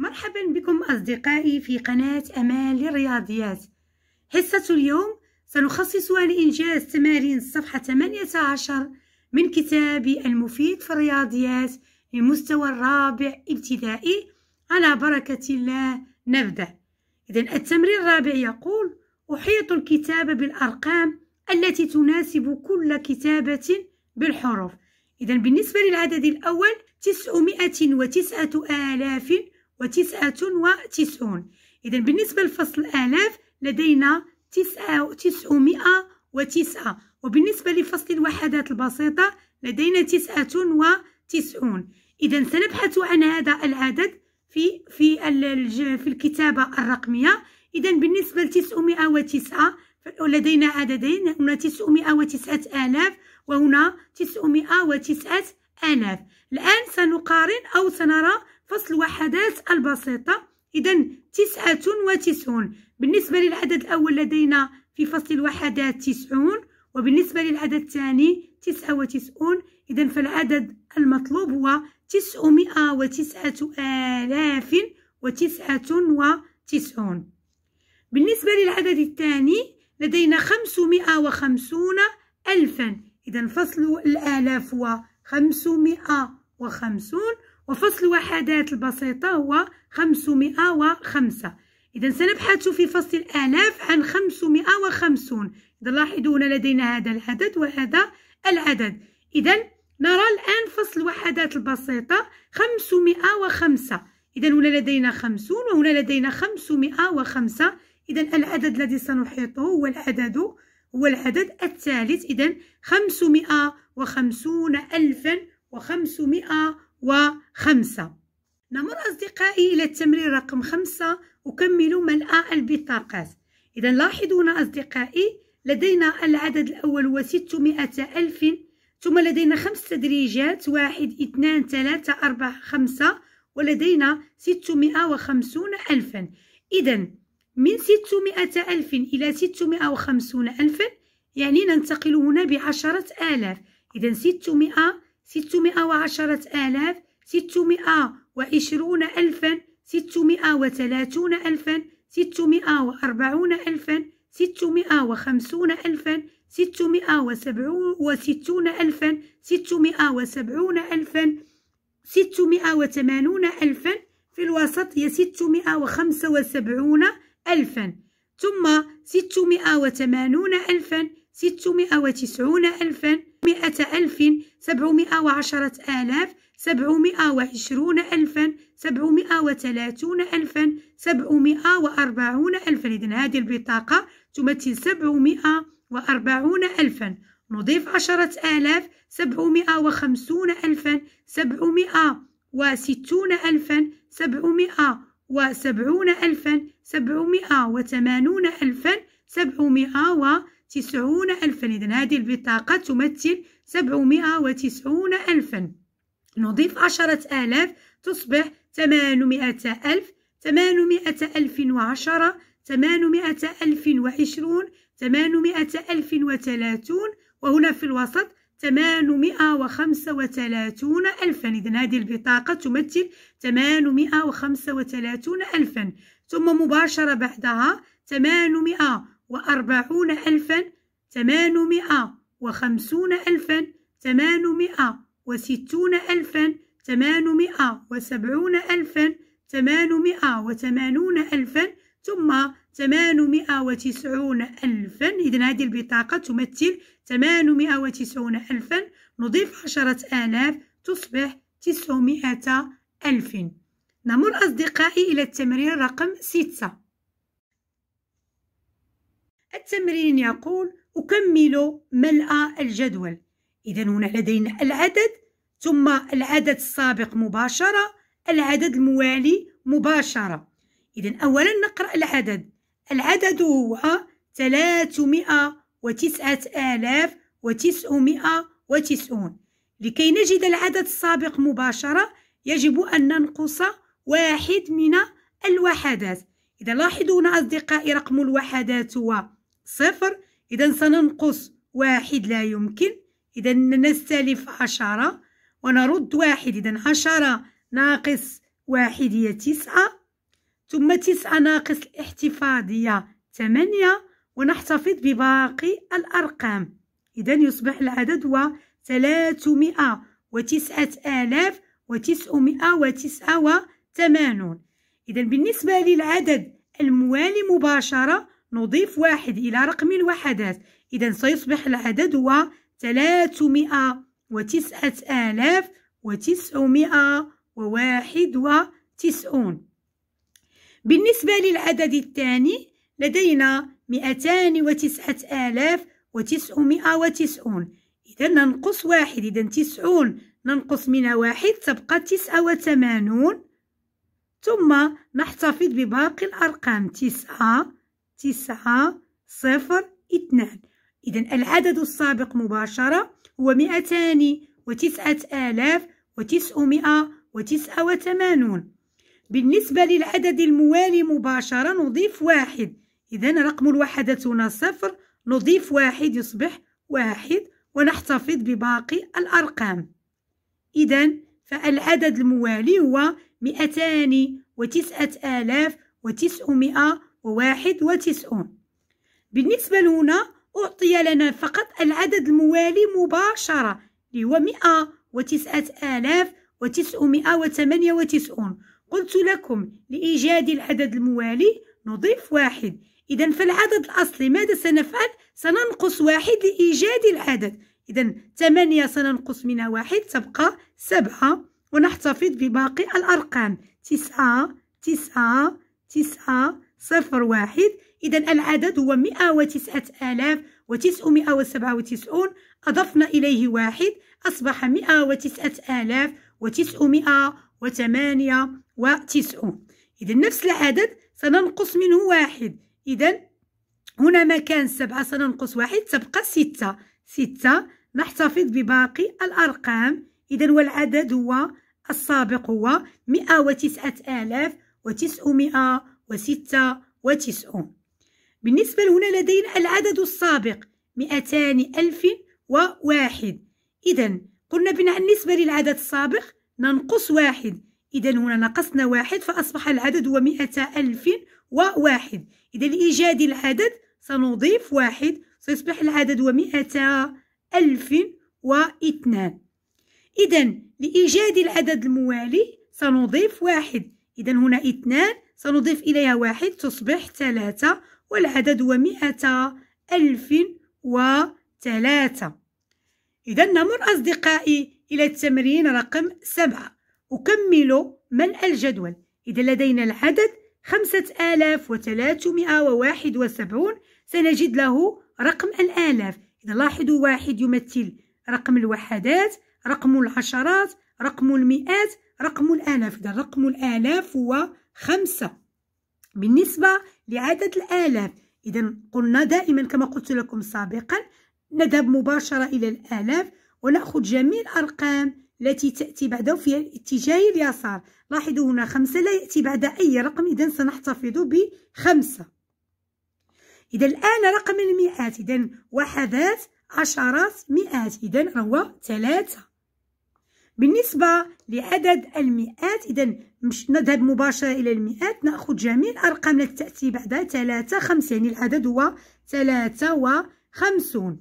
مرحبا بكم أصدقائي في قناة أمال للرياضيات حصة اليوم سنخصصها لإنجاز تمارين الصفحة 18 من كتاب المفيد في الرياضيات للمستوى الرابع ابتدائي على بركة الله نبدأ إذا التمرين الرابع يقول أحيط الكتاب بالأرقام التي تناسب كل كتابة بالحروف إذا بالنسبة للعدد الأول تسعمائة وتسعة آلاف وتسعة وتسعون إذا بالنسبة لفصل الآلاف لدينا تسعة تسعمائة وتسعة وبالنسبة لفصل الوحدات البسيطة لدينا تسعة وتسعون إذا سنبحث عن هذا العدد في في في الكتابة الرقمية إذا بالنسبة لتسعمائة وتسعة لدينا عددين هنا تسعمائة وتسعة آلاف وهنا تسعمائة وتسعة آلاف الآن سنقارن أو سنرى فصل الوحدات البسيطة إذا تسعة وتسعون بالنسبة للعدد الأول لدينا في فصل الوحدات تسعون وبالنسبة للعدد الثاني تسعة وتسعون إذا فالعدد المطلوب هو تسعمائة وتسعة آلاف وتسعة وتسعون بالنسبة للعدد الثاني لدينا خمسمائة وخمسون ألفا إذا فصل الآلاف هو خمسمائة وخمسون وفصل الوحدات البسيطة هو 505 إذا سنبحث في فصل الآلاف عن 550 إذا لاحظوا هنا لدينا هذا العدد وهذا العدد إذا نرى الآن فصل الوحدات البسيطة 505 إذا هنا لدينا 50 وهنا لدينا 505 إذا العدد الذي سنحيطه هو العدد هو العدد الثالث إذا 550 ألفا وخمسمائة وخمسة نمر أصدقائي إلى التمرين رقم خمسة أكمل ملء البطاقات إذا لاحظونا أصدقائي لدينا العدد الأول هو 600 ألف ثم لدينا خمس تدريجات واحد اثنان ثلاثة أربعة خمسة ولدينا 650 ألفا إذا من 600 ألف إلى 650 ألفا يعني ننتقل هنا بعشرة آلاف إذا 600 ستمائة وعشرة آلاف ستمائة وعشرون ألفا ستمائة وثلاثون ألفا ستمائة وأربعون ألفا ستمائة وخمسون ألفا ستمائة وستون ألفا ستمائة وسبعون ألفا ستمائة وثمانون ألفا في الوسط هي ستمائة وخمسة وسبعون ألفا ثم ستمائة وثمانون ألفا ستمائة وتسعون ألفا مئة ألف سبعمائة وعشرة آلاف سبعمائة وعشرون ألفا سبعمائة وثلاثون ألفا سبعمائة وأربعون ألفا إذن هذه البطاقة تمثل سبعمائة وأربعون ألفا نضيف عشرة آلاف سبعمائة وخمسون ألفا سبعمائة وستون ألفا سبعمائة وسبعون ألفا سبعمائة وثمانون ألفا سبعمائة تسعون ألفا إذا هذه البطاقة تمثل سبعمائة وتسعون ألفا نضيف عشرة آلاف تصبح ثمانمائة ألف ثمانمائة ألف وعشرة ثمانمائة ألف وعشرون ثمانمائة ألف وثلاثون وهنا في الوسط ثمانمائة وخمسة وثلاثون ألفا إذا هذه البطاقة تمثل ثمانمائة وخمسة وثلاثون ألفا ثم مباشرة بعدها ثمانمائة وأربعون ألفا تمانمائة وخمسون ألفا تمانمائة وستون ألفا تمانمائة وسبعون ألفا تمانمائة وثمانون ألفا ثم وتسعون ألفا إذا هذه البطاقة تمثل وتسعون ألفا نضيف عشرة آلاف تصبح تسعمائة ألف نمر أصدقائي إلى التمرين رقم ستة التمرين يقول أكمل ملء الجدول إذا هنا لدينا العدد ثم العدد السابق مباشرة العدد الموالي مباشرة إذا أولا نقرأ العدد العدد هو 309990 لكي نجد العدد السابق مباشرة يجب أن ننقص واحد من الوحدات إذا لاحظوا هنا أصدقائي رقم الوحدات هو صفر إذا سننقص واحد لا يمكن إذا نستلف عشرة ونرد واحد إذا عشرة ناقص واحد هي تسعة ثم تسعة ناقص الاحتفاظية ثمانية ونحتفظ بباقي الأرقام إذا يصبح العدد هو ثلاثمائة وتسعة آلاف وتسعمائة وتسعة وثمانون إذا بالنسبة للعدد الموالي مباشرة نضيف واحد إلى رقم الوحدات إذا سيصبح العدد هو ثلاثمائة وتسعة آلاف وتسعمائة وواحد وتسعون بالنسبة للعدد الثاني لدينا مئتان وتسعة آلاف وتسعمائة وتسعون إذا ننقص واحد إذا تسعون ننقص من واحد تبقى تسعة وثمانون ثم نحتفظ بباقي الأرقام تسعة تسعة صفر اثنان إذا العدد السابق مباشرة هو مئتان وتسعة آلاف وتسعمائة وتسعة وثمانون بالنسبة للعدد الموالي مباشرة نضيف واحد إذا رقم الوحدة هنا صفر نضيف واحد يصبح واحد ونحتفظ بباقي الأرقام إذا فالعدد الموالي هو مئتان وتسعة آلاف وتسعمائة وواحد وتسعون بالنسبة لهنا أعطي لنا فقط العدد الموالي مباشرة اللي هو مئة وتسعة آلاف وتسعمائة وثمانية وتسعون قلت لكم لإيجاد العدد الموالي نضيف واحد إذا فالعدد الأصلي ماذا سنفعل؟ سننقص واحد لإيجاد العدد إذا ثمانية سننقص منها واحد تبقى سبعة ونحتفظ بباقي الأرقام تسعة تسعة تسعة صفر واحد إذا العدد هو مئة وتسعة آلاف وتسعمائة وسبعة وتسعون أضفنا إليه واحد أصبح مئة وتسعة آلاف وتسعمائة وثمانية وتسعون إذا نفس العدد سننقص منه واحد إذا هنا ما كان سبعة سننقص واحد تبقى ستة ستة نحتفظ بباقي الأرقام إذا والعدد هو السابق هو مئة وتسعة آلاف وتسعمائة وستة وتسعون بالنسبة هنا لدينا العدد السابق مئتان ألف وواحد إذا قلنا بأن بالنسبة للعدد السابق ننقص واحد إذا هنا نقصنا واحد فأصبح العدد هو مئة ألف وواحد إذا لإيجاد العدد سنضيف واحد سيصبح العدد هو مئة ألف واثنان إذا لإيجاد العدد الموالي سنضيف واحد إذا هنا اثنان سنضيف إليها واحد تصبح ثلاثة والعدد هو مئة ألف وثلاثة إذا نمر أصدقائي إلى التمرين رقم سبعة أكمل ملء الجدول إذا لدينا العدد خمسة آلاف وثلاثمائة وواحد وسبعون سنجد له رقم الآلاف إذا لاحظوا واحد يمثل رقم الوحدات رقم العشرات رقم المئات رقم الآلاف إذا رقم الآلاف هو خمسة بالنسبة لعدد الآلاف إذا قلنا دائما كما قلت لكم سابقا نذهب مباشرة إلى الآلاف ونأخذ جميع الأرقام التي تأتي بعده في الاتجاه اليسار لاحظوا هنا خمسة لا يأتي بعد أي رقم إذا سنحتفظ بخمسة إذا الآن رقم المئات إذا وحدات عشرات مئات إذا هو ثلاثة بالنسبة لعدد المئات إذا مش نذهب مباشرة إلى المئات نأخذ جميع الأرقام التي تأتي بعدها ثلاثة خمسة يعني العدد هو ثلاثة وخمسون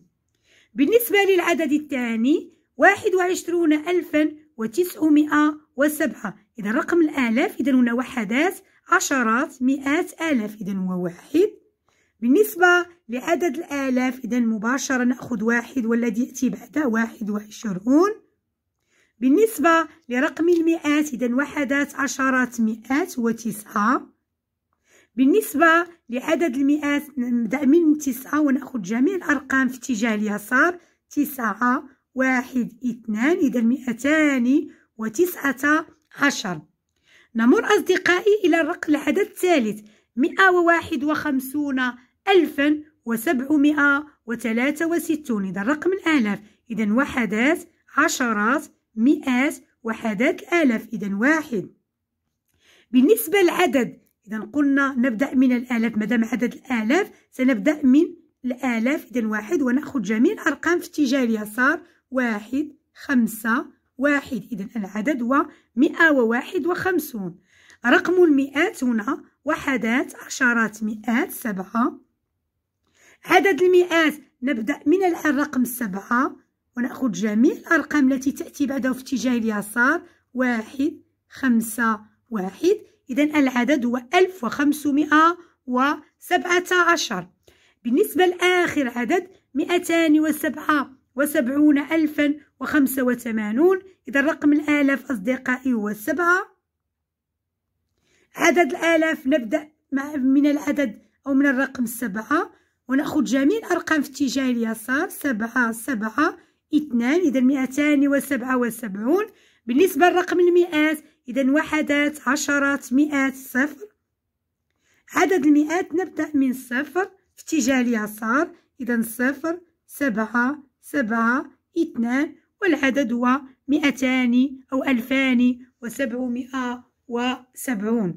بالنسبة للعدد الثاني واحد وعشرون ألفا وتسعمائة وسبعة إذا رقم الآلاف إذا هنا وحدات عشرات مئات آلاف إذا هو واحد بالنسبة لعدد الآلاف إذا مباشرة نأخذ واحد والذي يأتي بعده واحد وعشرون بالنسبة لرقم المئات إذا وحدات عشرات مئات وتسعة تسعة بالنسبة لعدد المئات نبدأ من تسعة ونأخذ جميع الأرقام في اتجاه اليسار تسعة واحد اثنان إذا مئتان وتسعة عشر نمر أصدقائي إلى الرقم العدد الثالث مئة وواحد وخمسون ألفا وسبعمائة وثلاثة وستون إذا الرقم الآلاف إذا وحدات عشرات مئات وحدات الآلاف إذا واحد بالنسبة للعدد إذا قلنا نبدأ من الآلاف مادام عدد الآلاف سنبدأ من الآلاف إذا واحد ونأخذ جميع الأرقام في اتجاه اليسار واحد خمسة واحد إذا العدد هو مئة وواحد وخمسون رقم المئات هنا وحدات عشرات مئات سبعة عدد المئات نبدأ من الرقم سبعة ونأخذ جميع الأرقام التي تأتي بعده في اتجاه اليسار واحد خمسة واحد إذا العدد هو ألف وخمسمائة وسبعة عشر بالنسبة لآخر عدد مئتان وسبعة وسبعون ألفا وخمسة وثمانون إذا رقم الآلاف أصدقائي هو سبعة عدد الآلاف نبدأ من العدد أو من الرقم سبعة ونأخذ جميع الأرقام في اتجاه اليسار سبعة سبعة اثنان إذا مئتان وسبعة وسبعون بالنسبة لرقم المئات إذا وحدات عشرات مئات صفر عدد المئات نبدأ من صفر في اتجاه اليسار إذا صفر سبعة سبعة اثنان والعدد هو مئتان أو ألفان وسبعمائة وسبعون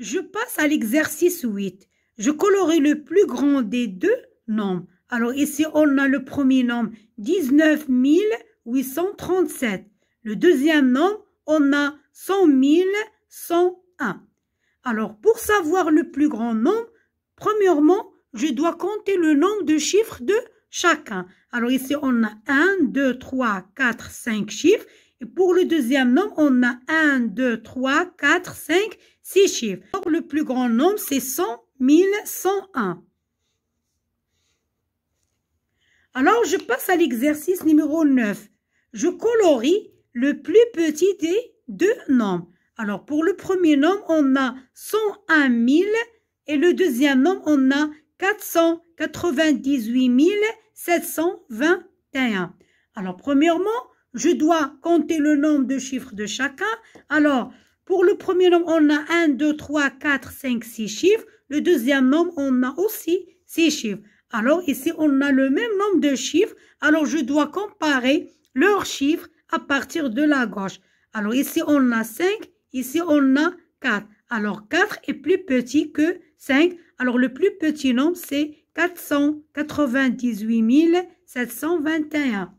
Je passe à l'exercice 8. Je colorerai le plus grand des deux nombres. Alors ici, on a le premier nombre 19 837. Le deuxième nombre, on a 100 101. Alors, pour savoir le plus grand nombre, premièrement, je dois compter le nombre de chiffres de chacun. Alors ici, on a 1, 2, 3, 4, 5 chiffres. Et pour le deuxième nombre, on a 1, 2, 3, 4, 5, 6 chiffres. Alors, le plus grand nombre, c'est 100 101. Alors, je passe à l'exercice numéro 9. Je colorie le plus petit des deux nombres. Alors, pour le premier nombre, on a 101 000 et le deuxième nombre, on a 498 721. Alors, premièrement, je dois compter le nombre de chiffres de chacun. Alors, pour le premier nombre, on a 1, 2, 3, 4, 5, 6 chiffres. Le deuxième nombre, on a aussi 6 chiffres. Alors ici, on a le même nombre de chiffres. Alors je dois comparer leurs chiffres à partir de la gauche. Alors ici, on a 5. Ici, on a 4. Alors 4 est plus petit que 5. Alors le plus petit nombre, c'est 498 721.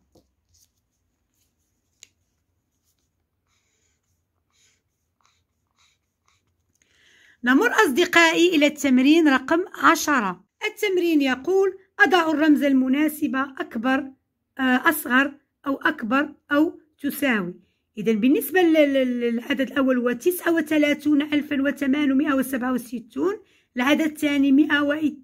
نمر أصدقائي إلى التمرين رقم عشرة التمرين يقول أضع الرمز المناسب أكبر آه، أصغر أو أكبر أو تساوي إذا بالنسبة للعدد الأول هو تسعة وثلاثون ألفا وثمانمائة وسبعة وستون العدد الثاني مئة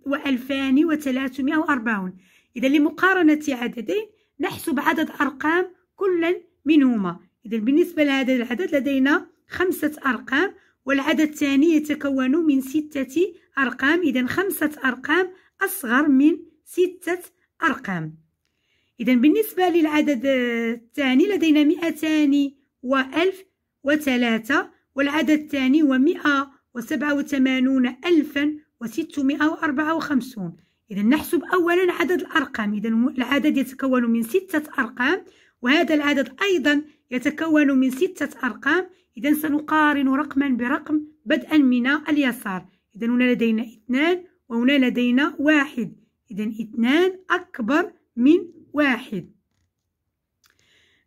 وألفان وثلاثمائة وأربعون إذا لمقارنة عددين نحسب عدد أرقام كلا منهما إذا بالنسبة لهذا العدد لدينا خمسة أرقام والعدد الثاني يتكون من ستة أرقام إذا خمسة أرقام أصغر من ستة أرقام إذا بالنسبة للعدد الثاني لدينا مئتان وألف وثلاثة والعدد الثاني هو مئة وسبعة وثمانون ألفا وستمائة وأربعة وخمسون إذا نحسب أولا عدد الأرقام إذا العدد يتكون من ستة أرقام وهذا العدد أيضا يتكون من ستة أرقام إذا سنقارن رقما برقم بدءا من اليسار إذا هنا لدينا اثنان وهنا لدينا واحد إذا اثنان أكبر من واحد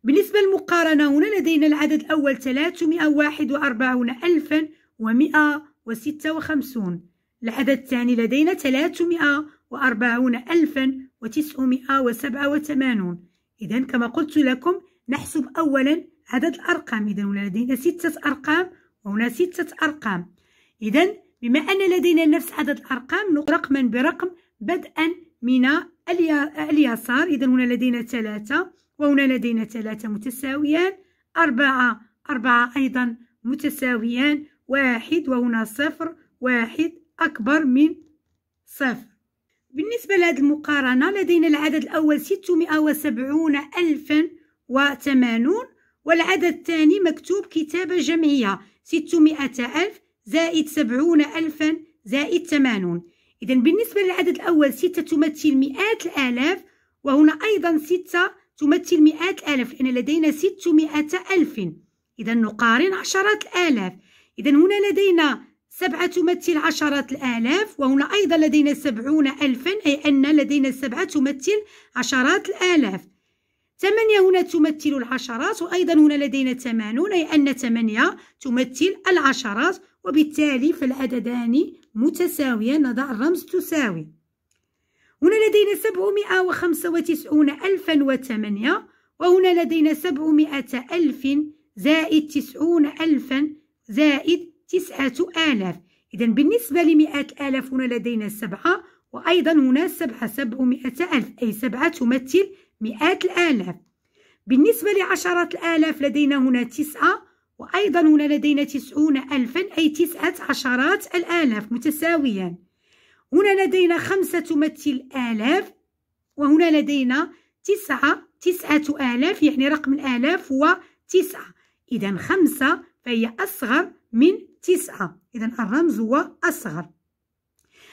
بالنسبة للمقارنة هنا لدينا العدد الأول واحد وأربعون ألفا ومئة وستة وخمسون العدد الثاني لدينا وأربعون ألفا وتسعمائة وسبعة وثمانون إذا كما قلت لكم نحسب أولا عدد الأرقام إذا هنا لدينا ستة أرقام وهنا ستة أرقام إذا بما أن لدينا نفس عدد الأرقام رقما برقم بدءا من اليسار إذا هنا لدينا ثلاثة وهنا لدينا ثلاثة متساويان أربعة أربعة أيضا متساويان واحد وهنا صفر واحد أكبر من صفر بالنسبة لهذه المقارنة لدينا العدد الأول وسبعون ألفا وثمانون والعدد الثاني مكتوب كتابة جمعية ستمائة ألف زائد سبعون ألفا زائد ثمانون إذا بالنسبة للعدد الأول ستة تمثل مئات الآلاف وهنا أيضا ستة تمثل مئات الآلاف لأن لدينا ستمائة ألف إذا نقارن عشرات الآلاف إذا هنا لدينا سبعة تمثل عشرات الآلاف وهنا أيضا لدينا سبعون ألفا أي أن لدينا سبعة تمثل عشرات الآلاف ثمانية هنا تمثل العشرات وأيضا هنا لدينا ثمانون أي أن ثمانية تمثل العشرات وبالتالي فالعددان متساويان نضع الرمز تساوي هنا لدينا وخمسة وتسعون ألفا وثمانية وهنا لدينا 700 ألف زائد تسعون ألفا زائد تسعة آلاف إذا بالنسبة لمئة آلاف هنا لدينا سبعة وأيضا هنا سبعة سبعمائة ألف أي سبعة تمثل مئات الآلاف بالنسبة لعشرة الآلاف لدينا هنا تسعة وأيضا هنا لدينا تسعون ألفا أي تسعة عشرات الآلاف متساويا هنا لدينا خمسة تمثل آلاف وهنا لدينا تسعة تسعة آلاف يعني رقم الآلاف هو تسعة إذا خمسة فهي أصغر من تسعة إذا الرمز هو أصغر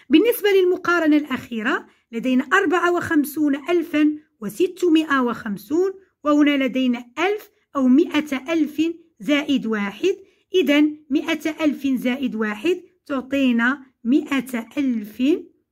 بالنسبة للمقارنة الأخيرة لدينا أربعة وخمسون ألفا وستمائة وخمسون وهنا لدينا ألف أو مئة ألف زائد واحد إذا مئة ألف زائد واحد تعطينا مئة ألف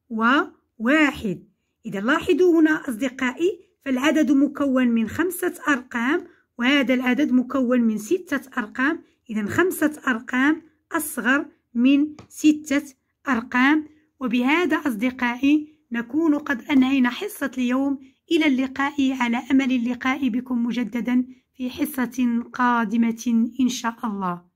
وواحد إذا لاحظوا هنا أصدقائي فالعدد مكون من خمسة أرقام وهذا العدد مكون من ستة أرقام إذا خمسة أرقام أصغر من ستة أرقام وبهذا أصدقائي نكون قد أنهينا حصة اليوم إلى اللقاء على أمل اللقاء بكم مجددا في حصة قادمة إن شاء الله